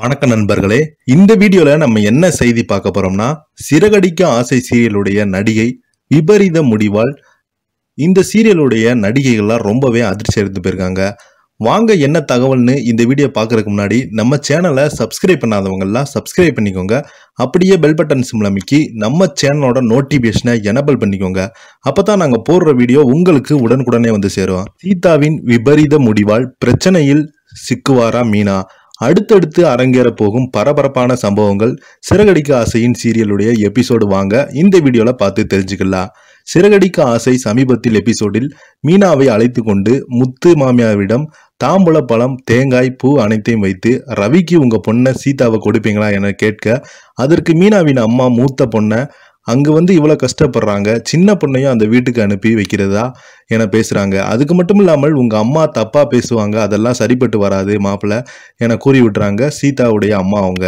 வணக்க நண்பர்களே இந்த வீடியோல நம்ம என்ன செய்தி பார்க்க போறோம்னா சிறகடிக்க ஆசை சீரியலுடைய நடிகை விபரீத முடிவால் இந்த சீரியலுடைய நடிகைகள்லாம் ரொம்பவே அதிர்ச்சி எடுத்து போயிருக்காங்க வாங்க என்ன தகவல்னு இந்த வீடியோ பார்க்கறதுக்கு முன்னாடி நம்ம சேனலை சப்ஸ்கிரைப் பண்ணாதவங்கெல்லாம் சப்ஸ்கிரைப் பண்ணிக்கோங்க அப்படியே பெல் பட்டன் சிம்லமிக்கி நம்ம சேனலோட நோட்டிஃபிகேஷனை எனபிள் பண்ணிக்கோங்க அப்போ தான் நாங்கள் போடுற வீடியோ உங்களுக்கு உடனுக்குடனே வந்து சேரும் சீதாவின் விபரீத முடிவால் பிரச்சனையில் சிக்குவாரா மீனா அடுத்தடுத்து அரங்கேற போகும் பரபரப்பான சம்பவங்கள் சிறகடிக்க ஆசையின் சீரியலுடைய எபிசோடு வாங்க இந்த வீடியோவில் பார்த்து தெரிஞ்சுக்கலாம் சிறகடிக்க ஆசை சமீபத்தில் எபிசோடில் மீனாவை அழைத்து கொண்டு முத்து மாமியாவிடம் தாம்பூல பழம் தேங்காய் பூ அனைத்தையும் வைத்து ரவிக்கு உங்க பொண்ணை சீதாவை கொடுப்பீங்களா என கேட்க அதற்கு மீனாவின் அம்மா மூத்த பொண்ணை அங்கே வந்து இவ்வளோ கஷ்டப்படுறாங்க சின்ன பொண்ணையும் அந்த வீட்டுக்கு அனுப்பி வைக்கிறதா என பேசுகிறாங்க அதுக்கு மட்டும் இல்லாமல் உங்கள் அம்மா தப்பாக பேசுவாங்க அதெல்லாம் சரிப்பட்டு வராது மாப்பிள்ளை என கூறி விட்டுறாங்க சீதாவுடைய அம்மா அவங்க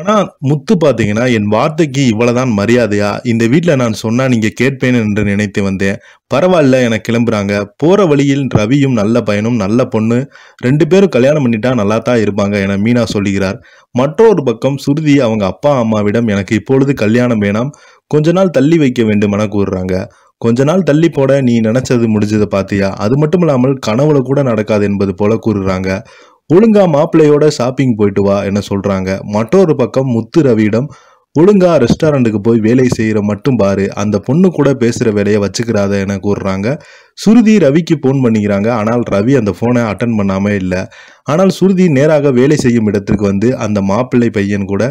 ஆனால் முத்து பார்த்தீங்கன்னா என் வார்த்தைக்கு இவ்வளோதான் மரியாதையா இந்த வீட்டில் நான் சொன்னால் நீங்கள் கேட்பேன் என்று நினைத்து வந்தேன் பரவாயில்ல என கிளம்புறாங்க போகிற வழியில் ரவியும் நல்ல பையனும் நல்ல பொண்ணு ரெண்டு பேரும் கல்யாணம் பண்ணிட்டா நல்லா தான் இருப்பாங்க என மீனா சொல்லுகிறார் மற்றொரு பக்கம் சுருதி அவங்க அப்பா அம்மாவிடம் எனக்கு இப்பொழுது கல்யாணம் வேணாம் கொஞ்ச நாள் தள்ளி வைக்க என கூறுறாங்க கொஞ்ச நாள் தள்ளி போட நீ நினச்சது முடிஞ்சதை பார்த்தியா அது மட்டும் இல்லாமல் கனவுல கூட நடக்காது என்பது போல கூறுறாங்க ஒழுங்கா மாப்பிள்ளையோட ஷாப்பிங் போயிட்டு வா என சொல்றாங்க மற்றொரு பக்கம் முத்து ரவியிடம் ஒழுங்கா ரெஸ்டாரண்ட்டுக்கு போய் வேலை செய்கிற மட்டும் பாரு அந்த பொண்ணு கூட பேசுகிற வேலையை வச்சுக்கிறாத என கூறுறாங்க சுருதி ரவிக்கு ஃபோன் பண்ணிக்கிறாங்க ஆனால் ரவி அந்த ஃபோனை அட்டன் பண்ணாமல் இல்லை ஆனால் சுருதி நேராக வேலை செய்யும் இடத்துக்கு வந்து அந்த மாப்பிள்ளை பையன் கூட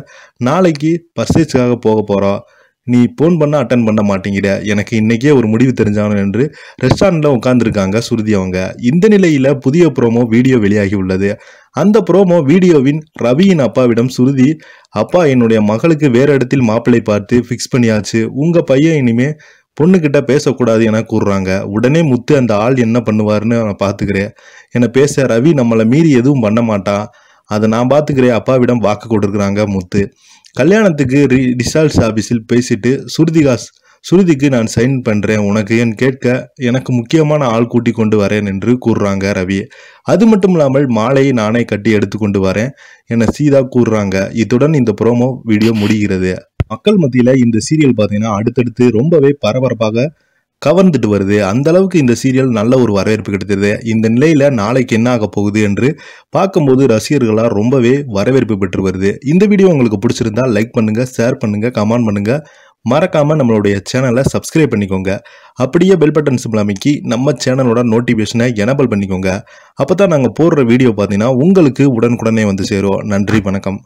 நாளைக்கு பர்சேஜ்க்காக போக போகிறோம் நீ ஃபோன் பண்ண அட்டன் பண்ண மாட்டேங்கிட எனக்கு இன்றைக்கே ஒரு முடிவு தெரிஞ்சாங்க என்று ரெஸ்டாரண்ட்டில் உட்காந்துருக்காங்க சுருதி அவங்க இந்த நிலையில் புதிய ப்ரோமோ வீடியோ வெளியாகி உள்ளது அந்த ப்ரோமோ வீடியோவின் ரவியின் அப்பாவிடம் சுருதி அப்பா என்னுடைய மகளுக்கு வேறு இடத்தில் மாப்பிள்ளை பார்த்து ஃபிக்ஸ் பண்ணியாச்சு உங்கள் பையன் இனிமேல் பொண்ணுக்கிட்ட பேசக்கூடாது என கூறுறாங்க உடனே முத்து அந்த ஆள் என்ன பண்ணுவார்னு நான் பார்த்துக்கிறேன் என்னை பேச ரவி நம்மளை மீறி எதுவும் பண்ண மாட்டான் அதை நான் பார்த்துக்கிறேன் அப்பாவிடம் வாக்கு கொடுக்குறாங்க முத்து கல்யாணத்துக்கு ரி ரிசால்ட்ஸ் ஆஃபீஸில் பேசிட்டு சுருதிகாஸ் சுருதிக்கு நான் சைன் பண்ணுறேன் உனக்கு என் கேட்க எனக்கு முக்கியமான ஆள் கூட்டி கொண்டு வரேன் என்று கூறுறாங்க ரவி அது மட்டும் இல்லாமல் மாலையை நானே கட்டி எடுத்து கொண்டு வரேன் என சீதா கூறுறாங்க இத்துடன் இந்த ப்ரோமோ வீடியோ முடிகிறது மக்கள் மத்தியில் இந்த சீரியல் பார்த்தீங்கன்னா அடுத்தடுத்து ரொம்பவே பரபரப்பாக கவர்ந்துட்டு வருது அந்த அளவுக்கு இந்த சீரியல் நல்ல ஒரு வரவேற்பு கிடைத்தது இந்த நிலையில் நாளைக்கு என்ன ஆக போகுது என்று பார்க்கும்போது ரசிகர்களாக ரொம்பவே வரவேற்பு பெற்று வருது இந்த வீடியோ உங்களுக்கு பிடிச்சிருந்தா லைக் பண்ணுங்கள் ஷேர் பண்ணுங்கள் கமெண்ட் பண்ணுங்கள் மறக்காமல் நம்மளுடைய சேனலை சப்ஸ்கிரைப் பண்ணிக்கோங்க அப்படியே பெல் பட்டன் சிம்பிள் அமைக்கி நம்ம சேனலோட நோட்டிஃபிகேஷனை எனபிள் பண்ணிக்கோங்க அப்போ தான் நாங்கள் போடுற வீடியோ பார்த்தீங்கன்னா உங்களுக்கு உடனுக்குடனே வந்து சேரும் நன்றி வணக்கம்